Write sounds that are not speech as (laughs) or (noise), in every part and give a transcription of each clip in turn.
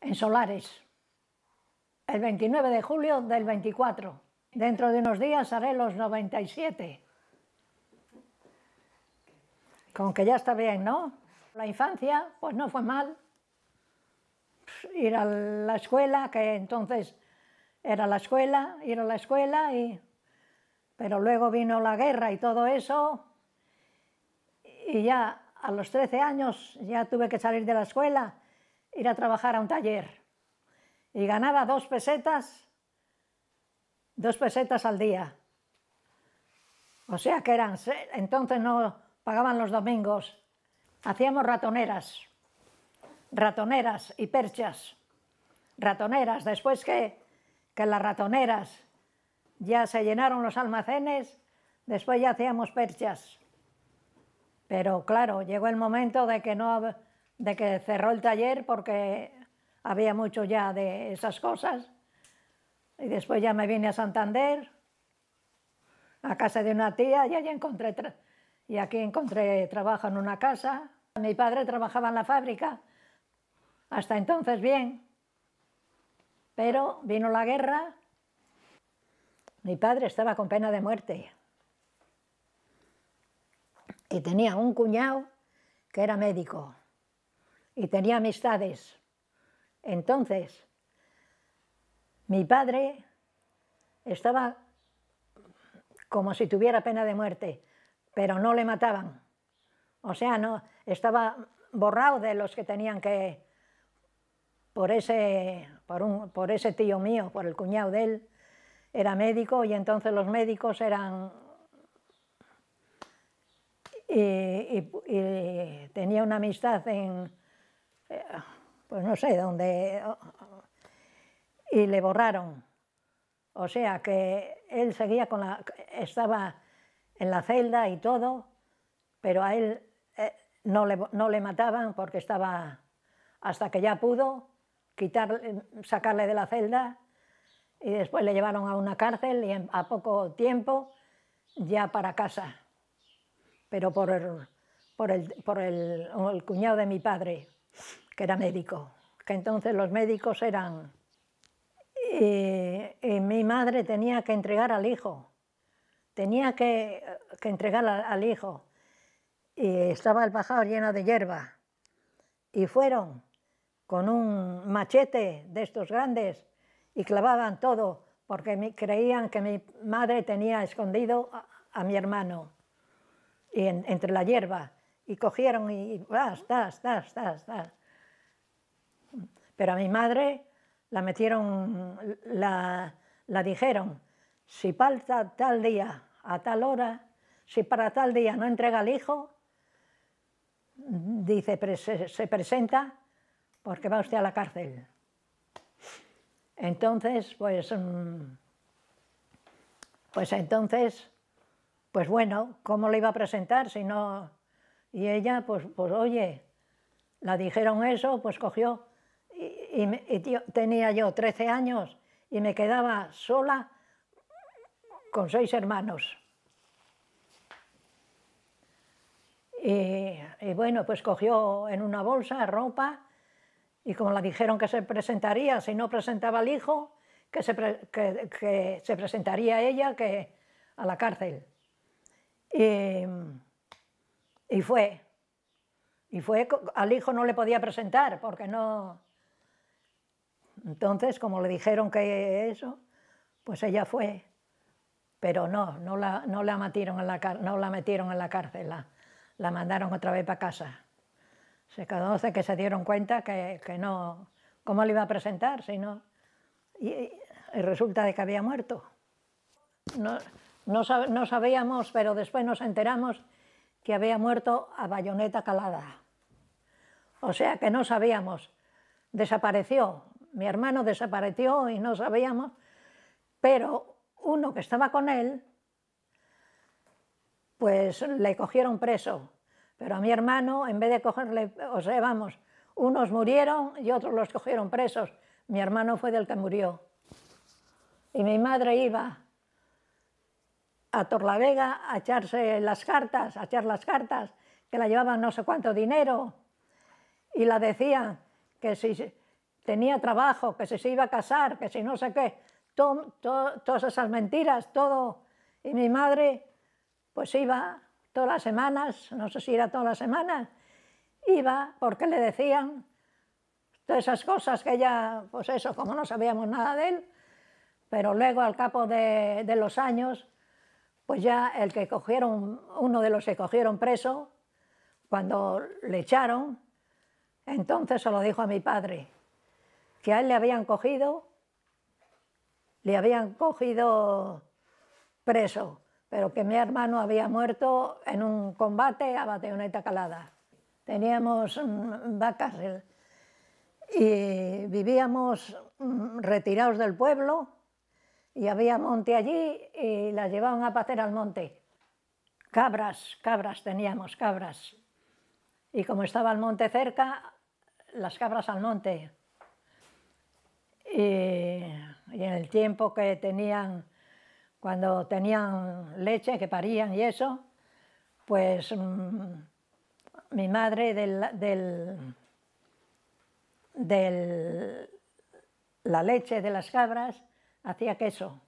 en Solares, el 29 de julio del 24. Dentro de unos días haré los 97. Como que ya está bien, ¿no? La infancia, pues no fue mal. Ir a la escuela, que entonces era la escuela, ir a la escuela y... Pero luego vino la guerra y todo eso, y ya a los 13 años ya tuve que salir de la escuela ir a trabajar a un taller y ganaba dos pesetas, dos pesetas al día. O sea que eran, entonces no pagaban los domingos. Hacíamos ratoneras, ratoneras y perchas, ratoneras. Después que, que las ratoneras ya se llenaron los almacenes, después ya hacíamos perchas. Pero claro, llegó el momento de que no de que cerró el taller porque había mucho ya de esas cosas. Y después ya me vine a Santander, a casa de una tía, y allí encontré y aquí encontré trabajo en una casa. Mi padre trabajaba en la fábrica, hasta entonces bien, pero vino la guerra. Mi padre estaba con pena de muerte y tenía un cuñado que era médico y tenía amistades. Entonces, mi padre estaba como si tuviera pena de muerte, pero no le mataban. O sea, no, estaba borrado de los que tenían que, por ese, por, un, por ese tío mío, por el cuñado de él, era médico y entonces los médicos eran... y tenía una amistad en, pues no sé dónde, y le borraron. O sea que él seguía con la, estaba en la celda y todo, pero a él eh, no, le, mataban porque estaba, hasta que ya pudo quitarle, sacarle de la celda y después le llevaron a una cárcel y a poco tiempo ya para casa, pero por el cuñado de mi padre que era médico, que entonces los médicos eran... Y, eh, eh, mi madre tenía que entregar al hijo, tenía que, entregar al, hijo. Y estaba el bajado lleno de hierba. Y fueron con un machete de estos grandes y clavaban todo porque creían que mi madre tenía escondido a, mi hermano entre la hierba y cogieron y das, das, das, das, Pero a mi madre la metieron, la, dijeron, si falta tal día, a tal hora, si para tal día no entrega el hijo, dice, se, presenta porque va usted a la cárcel. Entonces, pues, mm, pues entonces, pues bueno, ¿cómo le iba a presentar si no, y ella, pues, pues oye, la dijeron eso, pues cogió, y, tenía yo 13 años y me quedaba sola con seis hermanos. Y, bueno, pues cogió en una bolsa ropa y como la dijeron que se presentaría, si no presentaba al hijo, que se, que, que se presentaría ella que, a la cárcel. Y, y fue. Y fue, al hijo no le podía presentar porque no... Entonces, como le dijeron que eso, pues ella fue. Pero no, no la, no la, metieron, en la, no la metieron en la cárcel, la, la mandaron otra vez para casa. Se conoce que se dieron cuenta que, que no, ¿cómo le iba a presentar? Si no, y, resulta de que había muerto. no, no sabíamos, pero después nos enteramos que había muerto a bayoneta calada. O sea que no sabíamos. Desapareció. Mi hermano desapareció y no sabíamos. Pero uno que estaba con él, pues le cogieron preso. Pero a mi hermano, en vez de cogerle, o sea, vamos, unos murieron y otros los cogieron presos. Mi hermano fue del que murió. Y mi madre iba a Torlavega a echarse las cartas, a echar las cartas, que la llevaban no sé cuánto dinero, y la decían que si tenía trabajo, que si se iba a casar, que si no sé qué, todas esas mentiras, todo. Y mi madre pues iba todas las semanas, no sé si era todas las semanas, iba porque le decían todas esas cosas que ella, pues eso, como no sabíamos nada de él, pero luego al cabo de los años pues ya el que cogieron, uno de los que cogieron preso, cuando le echaron, entonces se lo dijo a mi padre, que a él le habían cogido, le habían cogido preso, pero que mi hermano había muerto en un combate a Bateoneta Calada. Teníamos mm, vacas y vivíamos mm, retirados del pueblo y había monte allí y la llevaban a pacer al monte. Cabras, cabras teníamos, cabras. Y como estaba el monte cerca, las cabras al monte. Y, en el tiempo que tenían, cuando tenían leche, que parían y eso, pues mm, mi madre del, del, la leche de las cabras hacía queso.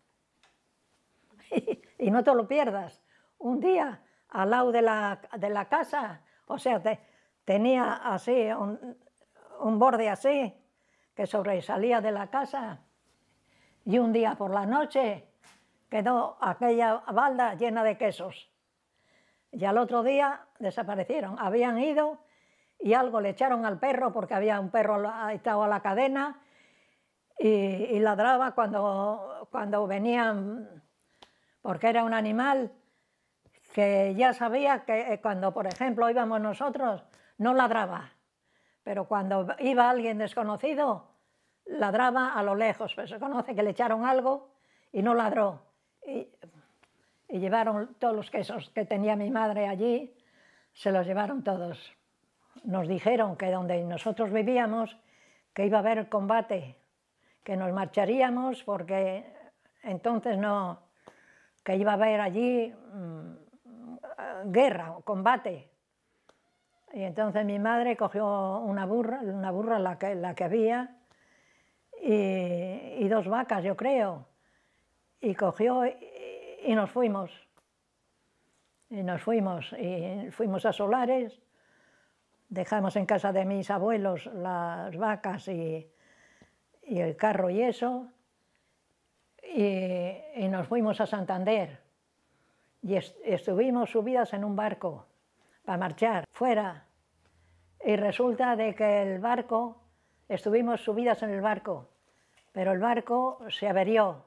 (laughs) y no te lo pierdas. Un día, al lado de la, de la casa, o sea, tenía así, un, borde así, que sobresalía de la casa. Y un día por la noche quedó aquella balda llena de quesos. Y al otro día desaparecieron. Habían ido y algo le echaron al perro porque había un perro atado a la cadena y, ladraba cuando, cuando venían, porque era un animal que ya sabía que eh, cuando, por ejemplo, íbamos nosotros, no ladraba, pero cuando iba alguien desconocido, ladraba a lo lejos, pero se conoce que le echaron algo y no ladró. y llevaron todos los quesos que tenía mi madre allí, se los llevaron todos. Nos dijeron que donde nosotros vivíamos, que iba a haber combate que nos marcharíamos porque entonces no, que iba a haber allí mm, guerra o combate. Y entonces mi madre cogió una burra, una burra la que, la que había, y, dos vacas, yo creo, y cogió y nos fuimos. Y nos fuimos, y fuimos a Solares, dejamos en casa de mis abuelos las vacas y, y el carro y eso, y, nos fuimos a Santander. Y estuvimos subidas en un barco para marchar fuera. Y resulta de que el barco, estuvimos subidas en el barco, pero el barco se averió.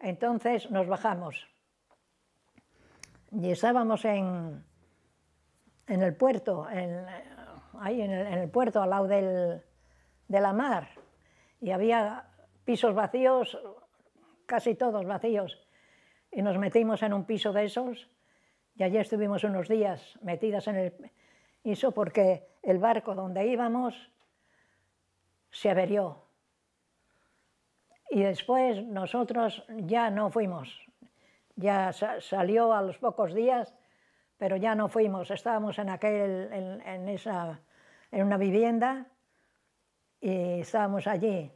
Entonces nos bajamos. Y estábamos en, el puerto, en, ahí en el, puerto al lado del, de la mar y había pisos vacíos, casi todos vacíos, y nos metimos en un piso de esos y allí estuvimos unos días metidas en el piso porque el barco donde íbamos se averió. Y después nosotros ya no fuimos, ya salió a los pocos días, pero ya no fuimos, estábamos en, aquel, esa, en una vivienda y estábamos allí.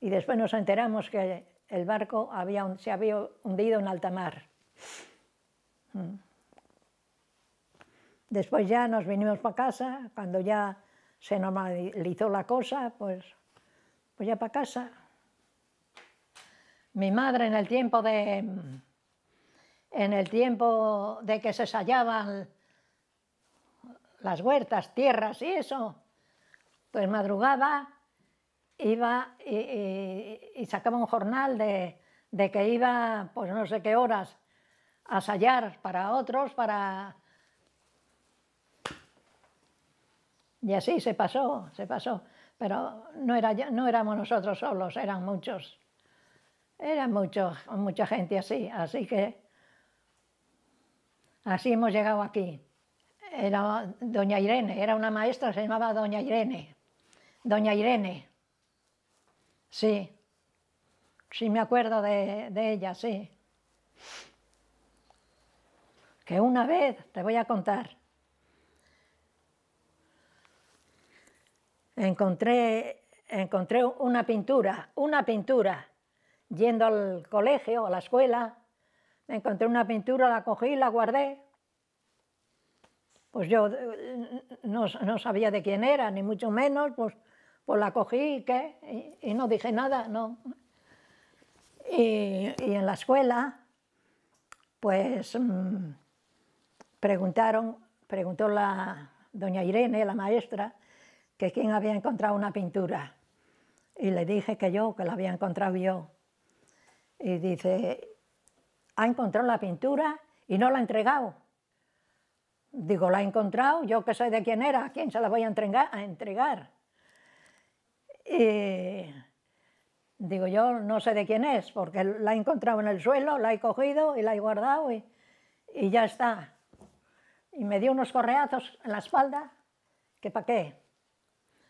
Y después nos enteramos que el barco había, se había hundido en alta mar. Mm. Después ya nos vinimos para casa, cuando ya se normalizó la cosa, pues, pues ya para casa. Mi madre en el tiempo de, en el tiempo de que se sallaban las huertas, tierras y eso, entonces madrugaba, iba eh, eh, y, sacaba un jornal de, que iba, pues no sé qué horas, a sallar para otros, para... Y así se pasó, se pasó. Pero no, era, no éramos nosotros solos, eran muchos. Eran muchos, mucha gente así, así que así hemos llegado aquí. Era doña Irene, era una maestra, se llamaba doña Irene. Doña Irene. Sí, sí me acuerdo de, ella, sí. Que una vez, te voy a contar, encontré, encontré una pintura, una pintura, yendo al colegio, a la escuela, encontré una pintura, la cogí, la guardé. Pues yo eh, no, no sabía de quién era, ni mucho menos, pues pues la cogí y qué, y, no dije nada, no. Y, en la escuela, pues mm, preguntaron, preguntó la doña Irene, la maestra, que quién había encontrado una pintura. Y le dije que yo, que la había encontrado yo. Y dice, ha encontrado la pintura y no la ha entregado. Digo, la ha encontrado, yo que sé de quién era, ¿a quién se la voy a entregar? A entregar. Y eh, digo, yo no sé de quién es, porque la he encontrado en el suelo, la he cogido y la he guardado y, ya está. Y me dio unos correazos en la espalda, que para qué.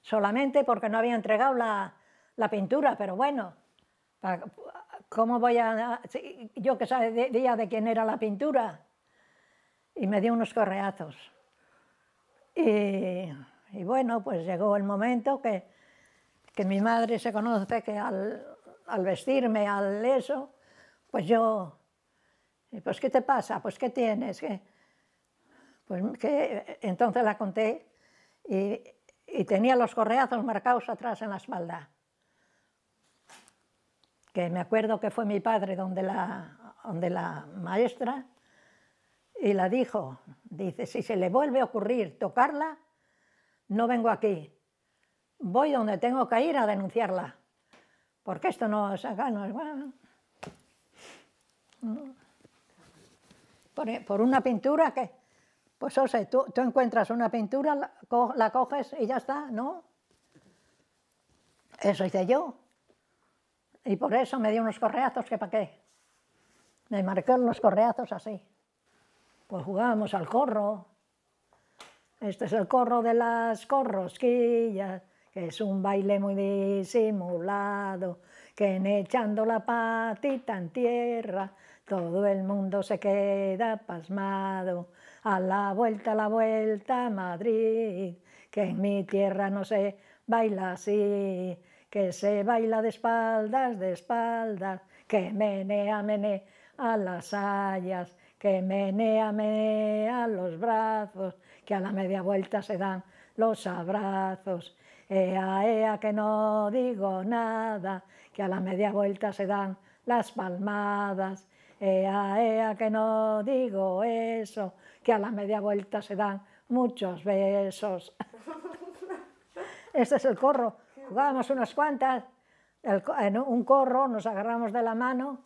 Solamente porque no había entregado la, pintura, pero bueno, ¿cómo voy a...? yo que sabía de quién era la pintura. Y me dio unos correazos. y bueno, pues llegó el momento que que mi madre se conoce que al, vestirme, al eso, pues yo, pues ¿qué te pasa? Pues ¿qué tienes? Pues que eh, entonces la conté y, tenía los correazos marcados atrás en la espalda. Que me acuerdo que fue mi padre donde la, donde la maestra y la dijo, dice, si se le vuelve a ocurrir tocarla, no vengo aquí voy donde tengo que ir a denunciarla, porque esto no es acá, no es bueno. Por, una pintura que, pues o sea, tú, encuentras una pintura, la, coges y ya está, ¿no? Eso hice yo. Y por eso me dio unos correazos que para qué. Me marqué los correazos así. Pues jugábamos al corro. Este es el corro de las corrosquillas que es un baile muy disimulado, que en echando la patita en tierra, todo el mundo se queda pasmado. A la vuelta, a la vuelta, Madrid, que en mi tierra no se baila así, que se baila de espaldas, de espaldas, que menea, menea a las hayas, que menea, menea los brazos, que a la media vuelta se dan los abrazos Ea, ea, que no digo nada, que a la media vuelta se dan las palmadas. Ea, ea, que no digo eso, que a la media vuelta se dan muchos besos. (laughs) este es el corro. Jugábamos unas cuantas, en un corro nos agarramos de la mano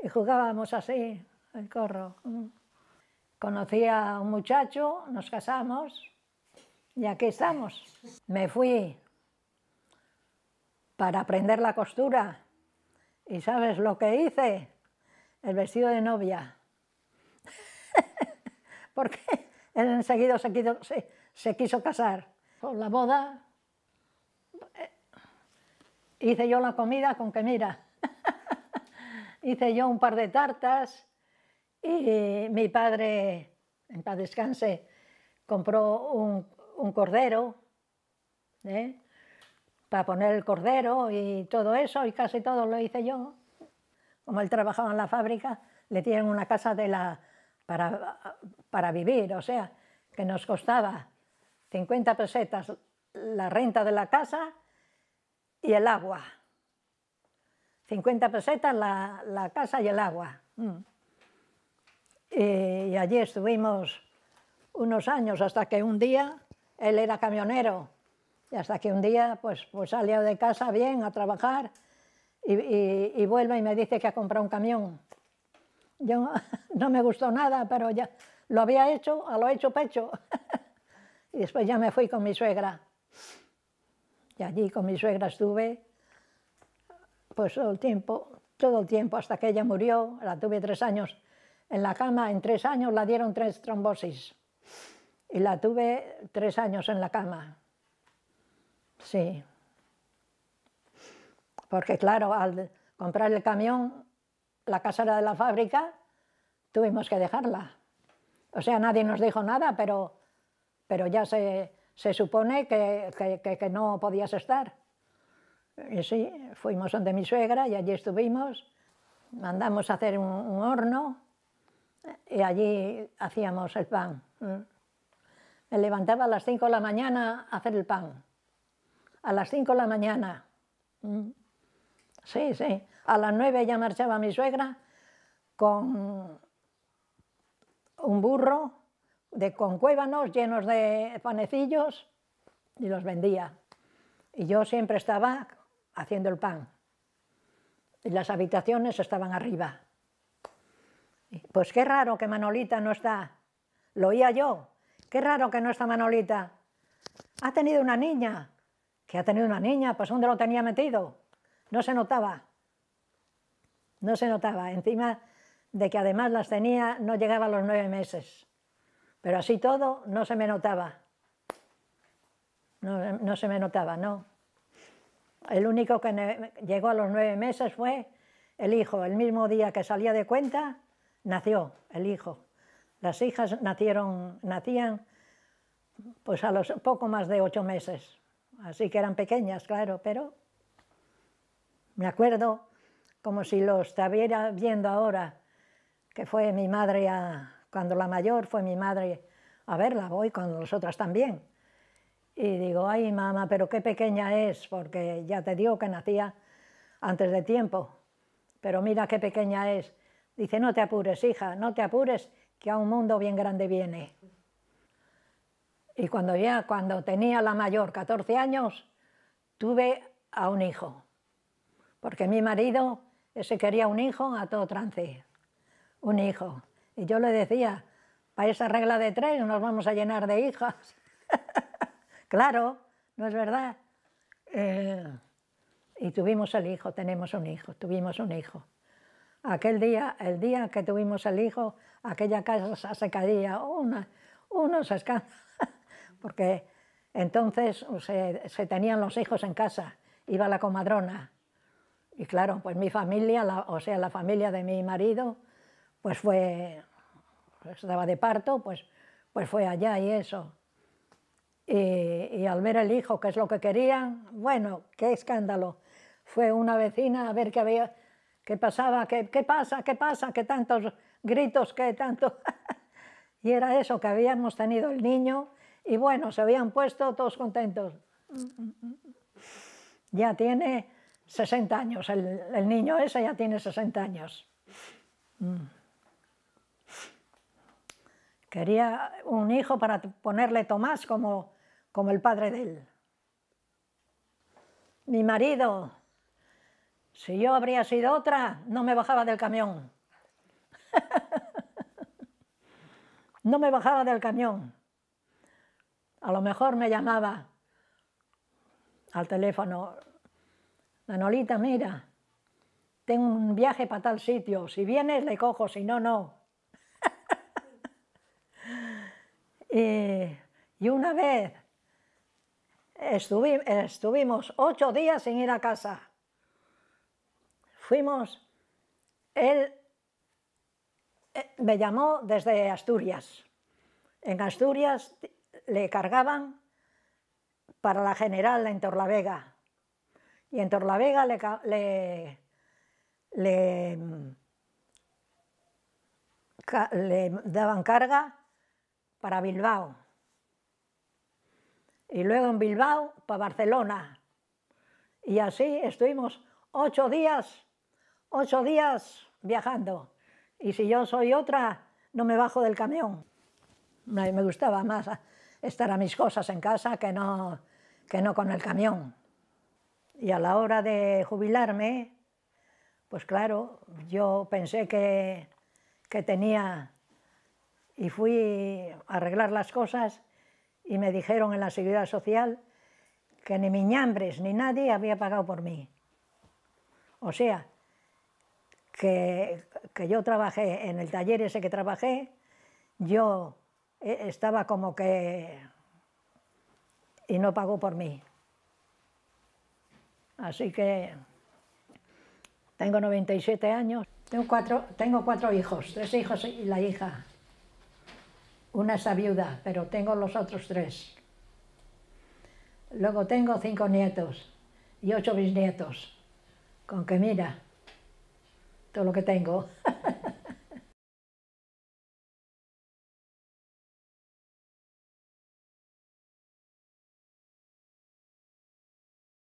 y jugábamos así, el corro. Mm. Conocí a un muchacho, nos casamos y aquí estamos. Me fui para aprender la costura. ¿Y sabes lo que hice? El vestido de novia. (laughs) Porque él enseguida se quiso, casar. Con la boda eh, hice yo la comida con que mira. (laughs) hice yo un par de tartas y mi padre, en paz descanse, compró un, cordero. ¿eh? para poner el cordero y todo eso, y casi todo lo hice yo. Como él trabajaba en la fábrica, le dieron una casa de la, para, vivir, o sea, que nos costaba 50 pesetas la renta de la casa y el agua. 50 pesetas la, casa y el agua. Mm. y allí estuvimos unos años hasta que un día él era camionero y hasta que un día pues, pues salió de casa bien a trabajar y, vuelve y me dice que ha comprado un camión. Yo (laughs) no me gustó nada, pero ya lo había hecho a lo hecho pecho. (laughs) y después ya me fui con mi suegra. Y allí con mi suegra estuve pues todo el tiempo, todo el tiempo hasta que ella murió. La tuve tres años en la cama. En tres años la dieron tres trombosis. Y la tuve tres años en la cama. Sí. Porque claro, al comprar el camión, la casa era de la fábrica, tuvimos que dejarla. O sea, nadie nos dijo nada, pero, pero ya se, supone que, que, no podías estar. Y sí, fuimos donde mi suegra y allí estuvimos. Mandamos a hacer un, horno y allí hacíamos el pan. Mm. Me levantaba a las 5 de la mañana a hacer el pan a las 5 de la mañana. Mm. Sí, sí. A las 9 ya marchaba mi suegra con un burro de, con cuévanos llenos de panecillos y los vendía. Y yo siempre estaba haciendo el pan. Y las habitaciones estaban arriba. Pues qué raro que Manolita no está. Lo oía yo. Qué raro que no está Manolita. Ha tenido una niña que ha tenido una niña, pues ¿dónde lo tenía metido? No se notaba, no se notaba, encima de que además las tenía, no llegaba a los nueve meses, pero así todo no se me notaba, no, se me notaba, no. El único que llegó a los nueve meses fue el hijo, el mismo día que salía de cuenta, nació el hijo. Las hijas nacieron, nacían pues a los poco más de ocho meses así que eran pequeñas, claro, pero me acuerdo como si lo estuviera viendo ahora, que fue mi madre, cuando la mayor fue mi madre a verla, voy con las otras también. Y digo, ay mamá, pero qué pequeña es, porque ya te digo que nacía antes de tiempo, pero mira qué pequeña es. Dice, no te apures, hija, no te apures, que a un mundo bien grande viene. Y cuando, ya, cuando tenía la mayor 14 años, tuve a un hijo, porque mi marido ese quería un hijo a todo trance, un hijo. Y yo le decía, para esa regla de tres nos vamos a llenar de hijas. (laughs) claro, ¿no es verdad? Eh, y tuvimos el hijo, tenemos un hijo, tuvimos un hijo. Aquel día, el día que tuvimos el hijo, aquella casa se caía, una, unos escándalos porque entonces se, tenían los hijos en casa, iba la comadrona. Y claro, pues mi familia, o sea, la familia de mi marido, pues fue, pues estaba de parto, pues, pues fue allá y eso. Y, al ver el hijo, que es lo que querían, bueno, qué escándalo. Fue una vecina a ver qué había, qué pasaba, qué, qué pasa, qué pasa, qué tantos gritos, qué tanto... (laughs) y era eso, que habíamos tenido el niño y bueno, se habían puesto todos contentos. Ya tiene 60 años, el, niño ese ya tiene 60 años. Mm. Quería un hijo para ponerle Tomás como, como el padre de él. Mi marido, si yo habría sido otra, no me bajaba del camión. (laughs) no me bajaba del camión. A lo mejor me llamaba al teléfono, Manolita, mira, tengo un viaje para tal sitio, si vienes le cojo, si no, no. (laughs) y, una vez estuvimos ocho días sin ir a casa. Fuimos, él eh, me llamó desde Asturias. En Asturias le cargaban para la general en Torlavega. Y en Torlavega le, le, le, daban carga para Bilbao. Y luego en Bilbao para Barcelona. Y así estuvimos ocho días, ocho días viajando. Y si yo soy otra, no me bajo del camión. Me gustaba más estar a mis cosas en casa que no, que no con el camión. Y a la hora de jubilarme, pues claro, yo pensé que, que tenía y fui a arreglar las cosas y me dijeron en la Seguridad Social que ni miñambres ni nadie había pagado por mí. O sea, que, que yo trabajé en el taller ese que trabajé, yo e, estaba como que... y no pagó por mí. Así que tengo 97 años. Tengo cuatro, tengo cuatro hijos, tres hijos y la hija. Una es viuda, pero tengo los otros tres. Luego tengo cinco nietos y ocho bisnietos. Con que mira, todo lo que tengo. (laughs)